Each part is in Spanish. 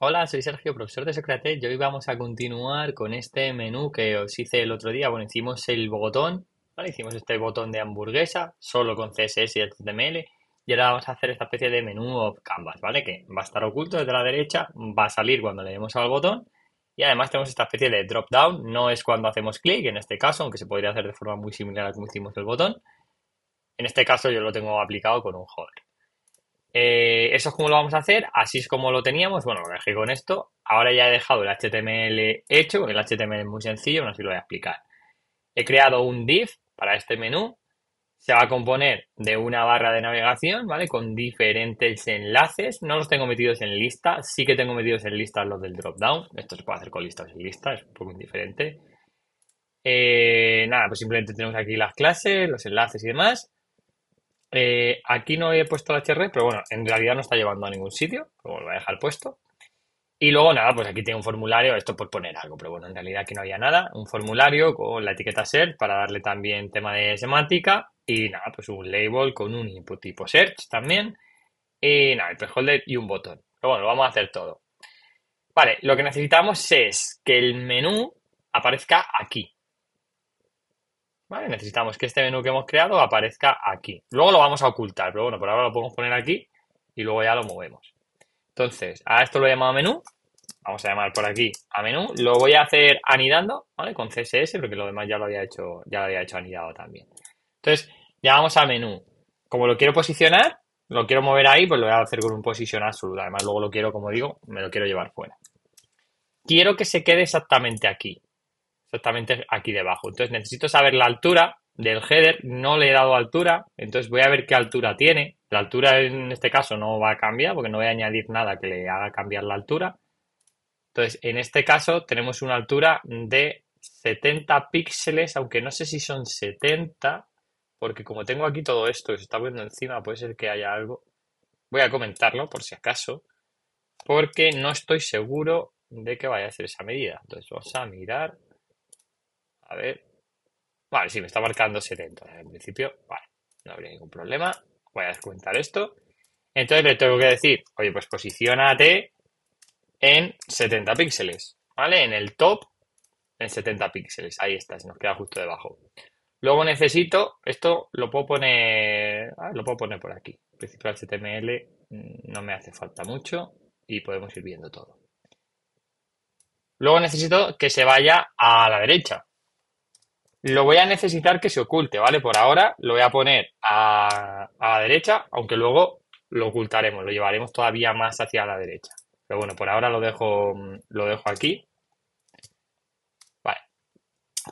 Hola, soy Sergio, profesor de Socrates, y hoy vamos a continuar con este menú que os hice el otro día. Bueno, hicimos el botón, ¿vale? Hicimos este botón de hamburguesa, solo con CSS y HTML, y ahora vamos a hacer esta especie de menú of canvas, ¿vale? Que va a estar oculto desde la derecha, va a salir cuando le demos al botón, y además tenemos esta especie de drop-down, no es cuando hacemos clic, en este caso, aunque se podría hacer de forma muy similar a como hicimos el botón. En este caso yo lo tengo aplicado con un hover. Eh, eso es como lo vamos a hacer, así es como lo teníamos. Bueno, lo dejé con esto. Ahora ya he dejado el HTML hecho, el HTML es muy sencillo, no sé si lo voy a explicar. He creado un div para este menú. Se va a componer de una barra de navegación, ¿vale? Con diferentes enlaces. No los tengo metidos en lista, sí que tengo metidos en lista los del dropdown. Esto se puede hacer con listas y listas, es un poco indiferente. Eh, nada, pues simplemente tenemos aquí las clases, los enlaces y demás. Eh, aquí no he puesto el HR, pero bueno, en realidad no está llevando a ningún sitio, lo voy a dejar puesto. Y luego nada, pues aquí tiene un formulario, esto por poner algo, pero bueno, en realidad aquí no había nada, un formulario con la etiqueta search para darle también tema de semántica y nada, pues un label con un input tipo search también y nada, el preholder y un botón. Pero bueno, lo vamos a hacer todo. Vale, lo que necesitamos es que el menú aparezca aquí, Necesitamos que este menú que hemos creado aparezca aquí. Luego lo vamos a ocultar, pero bueno, por ahora lo podemos poner aquí y luego ya lo movemos. Entonces, a esto lo he llamado menú. Vamos a llamar por aquí a menú. Lo voy a hacer anidando, Con CSS, porque lo demás ya lo había hecho, ya lo había hecho anidado también. Entonces, llamamos a menú. Como lo quiero posicionar, lo quiero mover ahí, pues lo voy a hacer con un position absoluto. Además, luego lo quiero, como digo, me lo quiero llevar fuera. Quiero que se quede exactamente aquí exactamente aquí debajo. Entonces necesito saber la altura del header, no le he dado altura, entonces voy a ver qué altura tiene. La altura en este caso no va a cambiar porque no voy a añadir nada que le haga cambiar la altura. Entonces, en este caso tenemos una altura de 70 píxeles, aunque no sé si son 70, porque como tengo aquí todo esto que se está viendo encima, puede ser que haya algo. Voy a comentarlo por si acaso, porque no estoy seguro de que vaya a ser esa medida. Entonces, vamos a mirar a ver. Vale, sí, me está marcando 70. En principio, vale, no habría ningún problema. Voy a descuentar esto. Entonces le tengo que decir, oye, pues posicionate en 70 píxeles, ¿vale? En el top, en 70 píxeles. Ahí está, se nos queda justo debajo. Luego necesito, esto lo puedo poner, lo puedo poner por aquí. En principio HTML mm, no me hace falta mucho y podemos ir viendo todo. Luego necesito que se vaya a la derecha. Lo voy a necesitar que se oculte, ¿vale? Por ahora lo voy a poner a, la derecha, aunque luego lo ocultaremos, lo llevaremos todavía más hacia la derecha. Pero bueno, por ahora lo dejo, lo dejo aquí. Vale.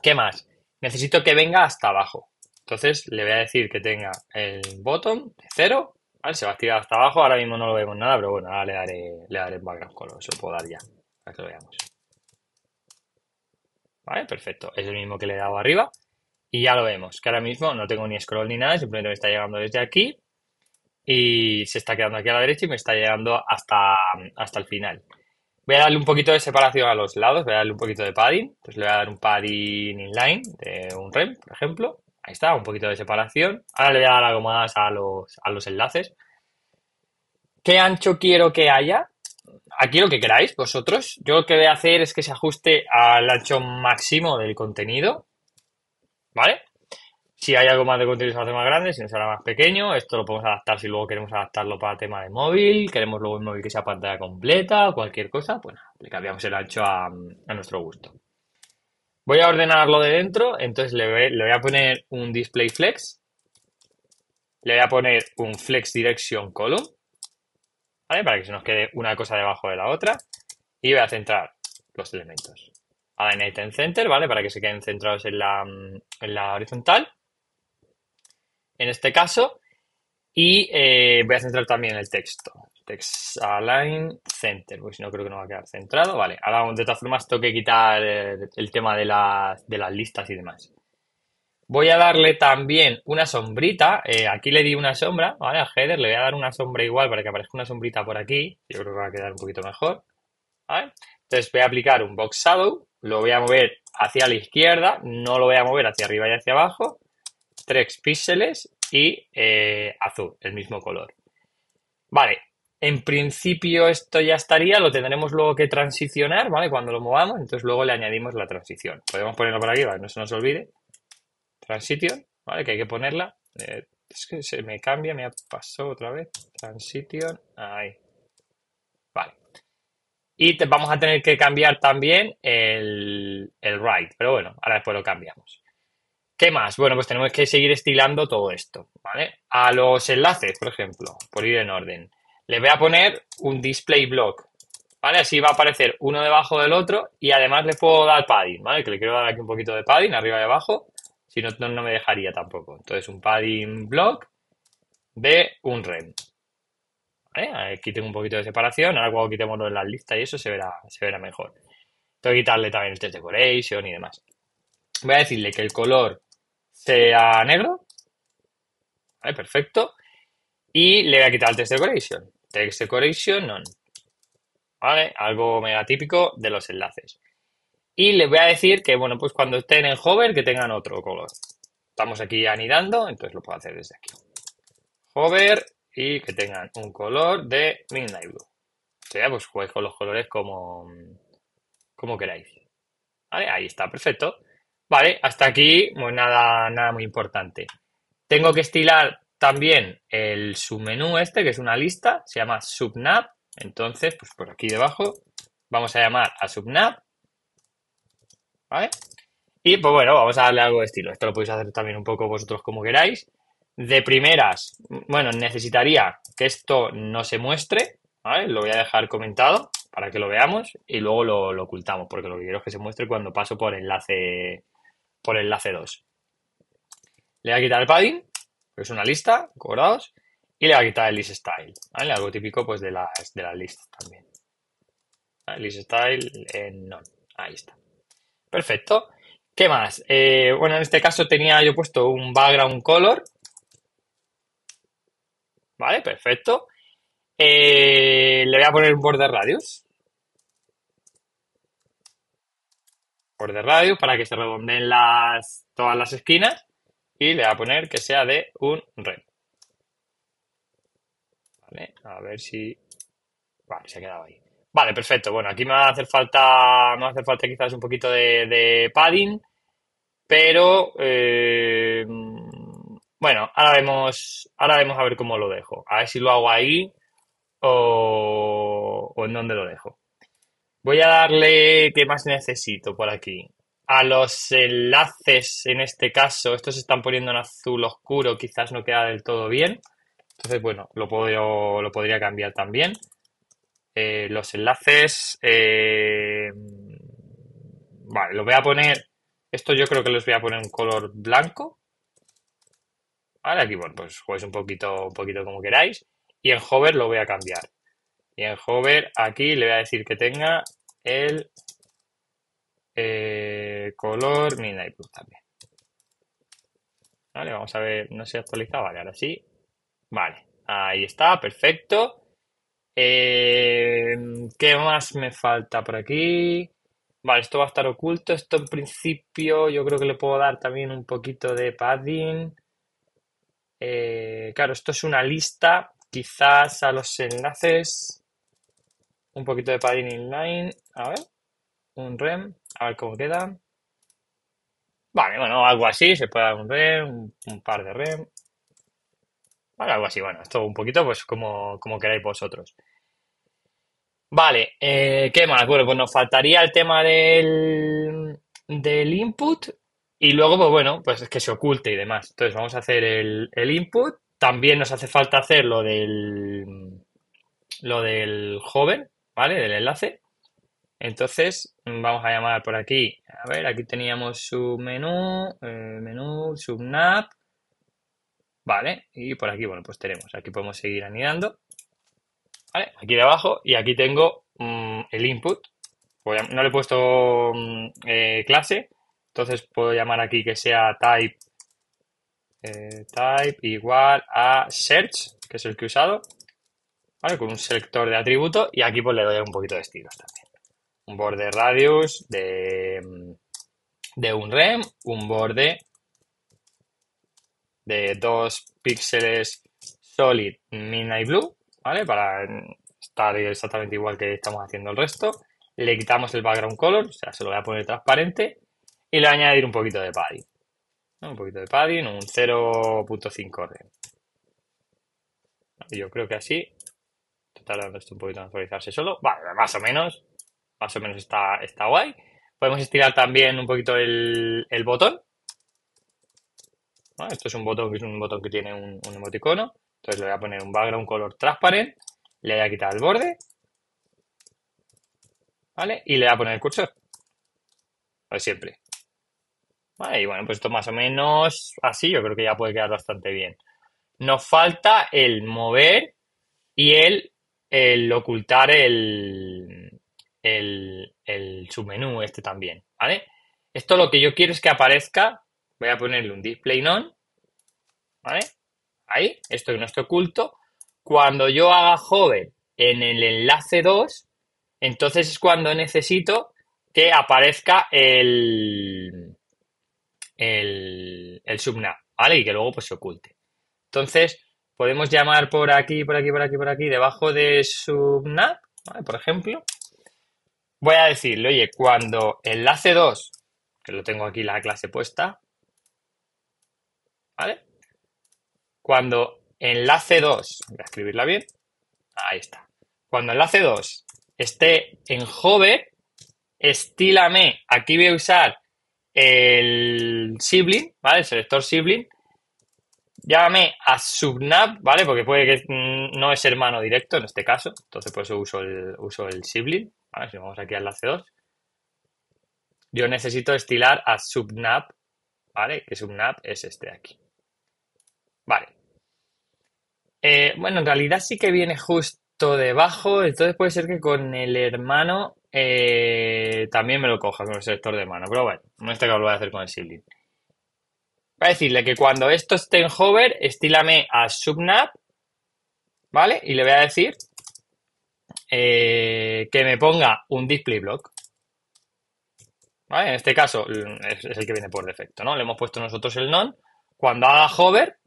¿Qué más? Necesito que venga hasta abajo. Entonces le voy a decir que tenga el bottom de 0. ¿vale? Se va a activar hasta abajo. Ahora mismo no lo vemos nada, pero bueno, ahora le daré, le daré background color. Se lo puedo dar ya, para que lo veamos. ¿Vale? Perfecto. Es el mismo que le he dado arriba. Y ya lo vemos, que ahora mismo no tengo ni scroll ni nada, simplemente me está llegando desde aquí y se está quedando aquí a la derecha y me está llegando hasta, hasta el final. Voy a darle un poquito de separación a los lados, voy a darle un poquito de padding. Entonces le voy a dar un padding inline de un rem, por ejemplo. Ahí está, un poquito de separación. Ahora le voy a dar algo los, a los enlaces. ¿Qué ancho quiero que haya? aquí lo que queráis vosotros. Yo lo que voy a hacer es que se ajuste al ancho máximo del contenido. ¿Vale? Si hay algo más de contenido se hace más grande, si no ahora más pequeño. Esto lo podemos adaptar si luego queremos adaptarlo para tema de móvil. Queremos luego un móvil que sea pantalla completa o cualquier cosa. Bueno, pues le cambiamos el ancho a, nuestro gusto. Voy a ordenarlo de dentro. Entonces le voy a poner un display flex. Le voy a poner un flex direction column para que se nos quede una cosa debajo de la otra. Y voy a centrar los elementos. Align Item Center, ¿vale? Para que se queden centrados en la, horizontal. En este caso. Y eh, voy a centrar también el texto. Text Align Center, porque si no creo que no va a quedar centrado. Vale, ahora de todas formas tengo que quitar eh, el tema de las listas y demás. Voy a darle también una sombrita. Eh, aquí le di una sombra, ¿vale? A header le voy a dar una sombra igual para que aparezca una sombrita por aquí. Yo creo que va a quedar un poquito mejor. ¿Vale? Entonces voy a aplicar un box shadow. Lo voy a mover hacia la izquierda. No lo voy a mover hacia arriba y hacia abajo. Tres píxeles y eh, azul, el mismo color. Vale, en principio esto ya estaría, lo tendremos luego que transicionar, ¿vale? Cuando lo movamos, entonces luego le añadimos la transición. Podemos ponerlo por aquí, No se nos olvide. Transition, ¿vale? Que hay que ponerla. Eh, es que se me cambia, me ha pasado otra vez. Transition, ahí. Vale. Y vamos a tener que cambiar también el, el right, pero bueno, ahora después lo cambiamos. ¿Qué más? Bueno, pues tenemos que seguir estilando todo esto, ¿vale? A los enlaces, por ejemplo, por ir en orden. Le voy a poner un display block, ¿vale? Así va a aparecer uno debajo del otro y además le puedo dar padding, ¿vale? Que le quiero dar aquí un poquito de padding, arriba y abajo. Si no, no, me dejaría tampoco. Entonces, un padding block de un rem. Aquí tengo un poquito de separación. Ahora cuando quitémoslo en la lista y eso se verá, se verá mejor. Tengo que quitarle también el test decoration y demás. Voy a decirle que el color sea negro. perfecto. Y le voy a quitar el test decoration. Text decoration none. Algo mega típico de los enlaces. Y les voy a decir que, bueno, pues cuando estén en hover, que tengan otro color. Estamos aquí anidando, entonces lo puedo hacer desde aquí. Hover y que tengan un color de Midnight Blue. O sea, pues con los colores como, como queráis. ahí está, perfecto. Vale, hasta aquí, pues nada, nada muy importante. Tengo que estilar también el submenú este, que es una lista, se llama subnap. Entonces, pues por aquí debajo vamos a llamar a subnap ¿vale? Y pues bueno, vamos a darle algo de estilo. Esto lo podéis hacer también un poco vosotros como queráis. De primeras, bueno, necesitaría que esto no se muestre, Lo voy a dejar comentado para que lo veamos y luego lo, ocultamos, porque lo que quiero es que se muestre cuando paso por enlace, por enlace 2. Le voy a quitar el padding, que es una lista, corados y le voy a quitar el list style, Algo típico pues de las, de también. El también. List style en ahí está. Perfecto. ¿Qué más? Eh, bueno, en este caso tenía yo puesto un background color. Vale, perfecto. Eh, le voy a poner un border radius. Border radius para que se redondeen las, todas las esquinas. Y le voy a poner que sea de un red. Vale, a ver si... Vale, se ha quedado ahí. Vale, perfecto. Bueno, aquí me va a hacer falta, me va a hacer falta quizás un poquito de, padding, pero eh, bueno, ahora vemos, ahora vemos a ver cómo lo dejo. A ver si lo hago ahí o, en dónde lo dejo. Voy a darle qué más necesito por aquí. A los enlaces, en este caso, estos se están poniendo en azul oscuro, quizás no queda del todo bien. Entonces, bueno, lo, puedo, lo podría cambiar también. Eh, los enlaces. Eh, vale, lo voy a poner. Esto yo creo que los voy a poner en color blanco. Vale, aquí bueno, pues Juegues un poquito, un poquito como queráis. Y en hover lo voy a cambiar. Y en hover aquí le voy a decir que tenga el eh, color mini Blue también. Vale, vamos a ver, no se ha actualizado, vale, ahora sí. Vale, ahí está, perfecto. Eh, ¿Qué más me falta por aquí? Vale, esto va a estar oculto. Esto en principio yo creo que le puedo dar también un poquito de padding. Eh, claro, esto es una lista. Quizás a los enlaces. Un poquito de padding inline. A ver. Un rem. A ver cómo queda. Vale, bueno, algo así. Se puede dar un rem, un, par de rem. Vale, algo así. Bueno, esto un poquito pues como queráis vosotros. Vale, eh, ¿qué más? Bueno, pues nos faltaría el tema del, del input y luego, pues bueno, pues es que se oculte y demás. Entonces vamos a hacer el, input. También nos hace falta hacer lo del, lo del joven, ¿vale? Del enlace. Entonces vamos a llamar por aquí. A ver, aquí teníamos submenú, eh, menú, subnap. Vale, y por aquí, bueno, pues tenemos. Aquí podemos seguir anidando. Aquí debajo y aquí tengo mm, el input. no le he puesto mm, eh, clase, entonces puedo llamar aquí que sea type, eh, type igual a search, que es el que he usado, Con un selector de atributo y aquí pues le doy un poquito de estilo, también. Un borde radius mm, de, un rem, un borde de dos píxeles solid midnight blue para estar exactamente igual que estamos haciendo el resto. Le quitamos el background color, o sea, se lo voy a poner transparente. Y le voy a añadir un poquito de padding. Un poquito de padding, un 0.5 Yo creo que así. esto un poquito en actualizarse solo. Vale, más o menos. Más o menos está, está guay. Podemos estirar también un poquito el, botón. Esto es un botón, es un botón que tiene un emoticono. Entonces le voy a poner un background color transparente, le voy a quitar el borde, ¿vale? Y le voy a poner el cursor, como siempre. Vale, y bueno, pues esto más o menos así, yo creo que ya puede quedar bastante bien. Nos falta el mover y el, el ocultar el, el, el submenú este también, ¿vale? Esto lo que yo quiero es que aparezca, voy a ponerle un display none, ¿vale? ahí, esto no está oculto. Cuando yo haga joven en el enlace 2, entonces es cuando necesito que aparezca el, el, subnap, ¿vale? Y que luego pues se oculte. Entonces, podemos llamar por aquí, por aquí, por aquí, por aquí, debajo de subnap, ¿vale? Por ejemplo, voy a decirle, oye, cuando enlace 2, que lo tengo aquí la clase puesta, ¿vale? Cuando enlace 2, voy a escribirla bien, ahí está. Cuando enlace 2 esté en hover, estílame, aquí voy a usar el sibling, ¿vale? El selector sibling. Llámame a subnap, ¿vale? Porque puede que no es hermano directo en este caso. Entonces, por eso uso el, uso el sibling. Si vamos aquí al enlace 2. Yo necesito estilar a subnap, ¿vale? Que subnap es este de aquí. Vale. Eh, bueno, en realidad sí que viene justo debajo, entonces puede ser que con el hermano eh, también me lo coja con el sector de mano, pero bueno, no está que lo voy a hacer con el Sibling. Voy a decirle que cuando esto esté en hover, estílame a subnap, ¿vale? Y le voy a decir eh, que me ponga un display block. ¿Vale? En este caso es el que viene por defecto, ¿no? Le hemos puesto nosotros el non. Cuando haga hover,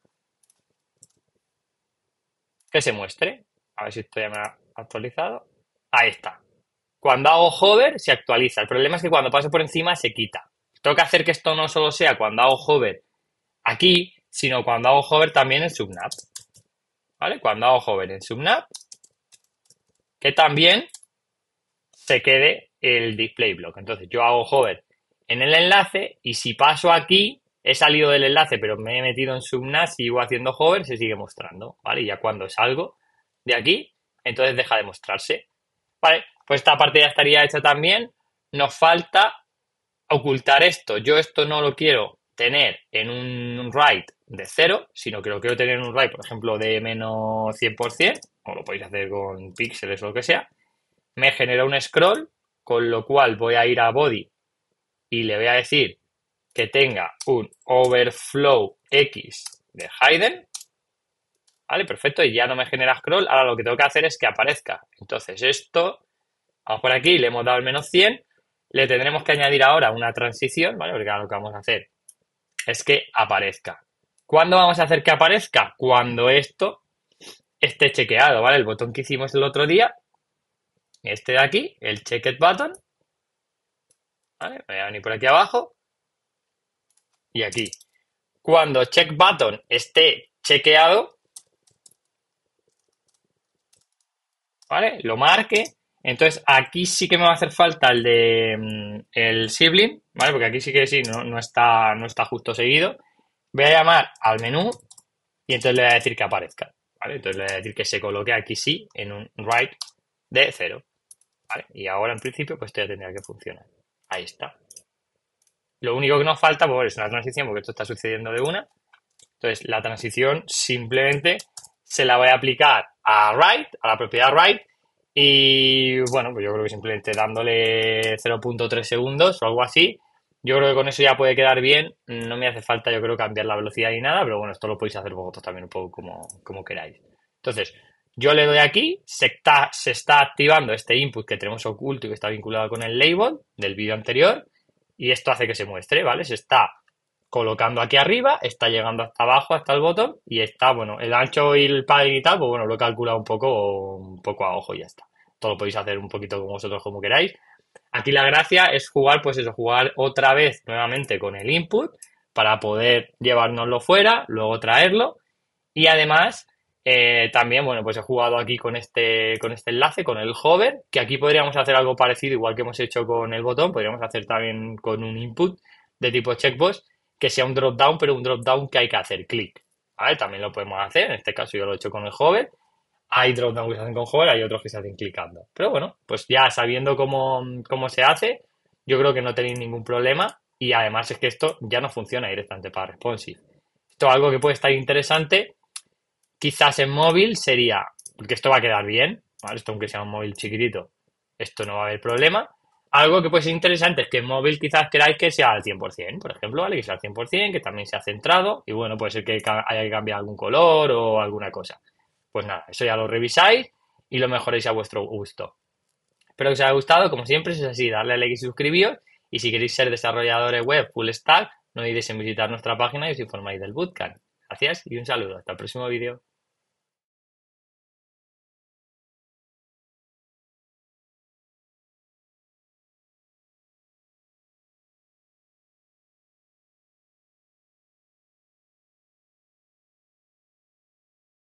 que se muestre. A ver si esto ya me ha actualizado. Ahí está. Cuando hago hover, se actualiza. El problema es que cuando paso por encima, se quita. Tengo que hacer que esto no solo sea cuando hago hover aquí, sino cuando hago hover también en Subnap. ¿Vale? Cuando hago hover en Subnap, que también se quede el display block. Entonces yo hago hover en el enlace y si paso aquí, He salido del enlace, pero me he metido en Subnas, sigo haciendo hover, se sigue mostrando, ¿vale? Y ya cuando salgo de aquí, entonces deja de mostrarse. Vale, pues esta parte ya estaría hecha también. Nos falta ocultar esto. Yo esto no lo quiero tener en un write de cero, sino que lo quiero tener en un write, por ejemplo, de menos 100%, o lo podéis hacer con píxeles o lo que sea. Me genera un scroll, con lo cual voy a ir a body y le voy a decir que tenga un overflow x de Hayden. Vale, perfecto, y ya no me genera scroll. Ahora lo que tengo que hacer es que aparezca. Entonces esto, vamos por aquí, le hemos dado el menos 100. Le tendremos que añadir ahora una transición, ¿vale? Porque ahora lo que vamos a hacer es que aparezca. ¿Cuándo vamos a hacer que aparezca? Cuando esto esté chequeado, ¿vale? El botón que hicimos el otro día, este de aquí, el checked button. ¿Vale? voy a venir por aquí abajo aquí. Cuando check button esté chequeado, ¿vale? Lo marque. Entonces aquí sí que me va a hacer falta el de mm, el sibling, ¿vale? Porque aquí sí que sí, no, no, está, no está justo seguido. Voy a llamar al menú y entonces le voy a decir que aparezca, ¿vale? Entonces le voy a decir que se coloque aquí sí en un write de 0, Y ahora en principio pues esto ya tendría que funcionar. Ahí está. Lo único que nos falta pues, es una transición, porque esto está sucediendo de una. Entonces, la transición simplemente se la voy a aplicar a right, a la propiedad Write. Y bueno, pues yo creo que simplemente dándole 0.3 segundos o algo así, yo creo que con eso ya puede quedar bien. No me hace falta, yo creo, cambiar la velocidad ni nada, pero bueno, esto lo podéis hacer vosotros también un poco como, como queráis. Entonces, yo le doy aquí, se está, se está activando este input que tenemos oculto y que está vinculado con el label del vídeo anterior y esto hace que se muestre, ¿vale? Se está colocando aquí arriba, está llegando hasta abajo, hasta el botón y está, bueno, el ancho y el padding y tal, pues bueno, lo he calculado un poco, un poco a ojo y ya está. Todo lo podéis hacer un poquito con vosotros como queráis. Aquí la gracia es jugar, pues eso, jugar otra vez nuevamente con el input para poder llevárnoslo fuera, luego traerlo y además eh, también, bueno, pues he jugado aquí con este, con este enlace, con el hover, que aquí podríamos hacer algo parecido, igual que hemos hecho con el botón, podríamos hacer también con un input de tipo checkbox, que sea un drop down, pero un drop down que hay que hacer clic. También lo podemos hacer, en este caso yo lo he hecho con el hover. Hay drop down que se hacen con hover, hay otros que se hacen clicando. Pero bueno, pues ya sabiendo cómo, cómo se hace, yo creo que no tenéis ningún problema. Y además es que esto ya no funciona directamente para responsive. Esto es algo que puede estar interesante Quizás en móvil sería, porque esto va a quedar bien, ¿vale? Esto aunque sea un móvil chiquitito, esto no va a haber problema. Algo que puede ser interesante es que en móvil quizás queráis que sea al 100%, por ejemplo, ¿vale? Que sea al 100%, que también sea centrado y bueno, puede ser que haya que cambiar algún color o alguna cosa. Pues nada, eso ya lo revisáis y lo mejoréis a vuestro gusto. Espero que os haya gustado, como siempre, si es así, darle like y suscribíos. Y si queréis ser desarrolladores web full stack, no olvidéis en visitar nuestra página y os informáis del bootcamp. Gracias y un saludo. Hasta el próximo vídeo.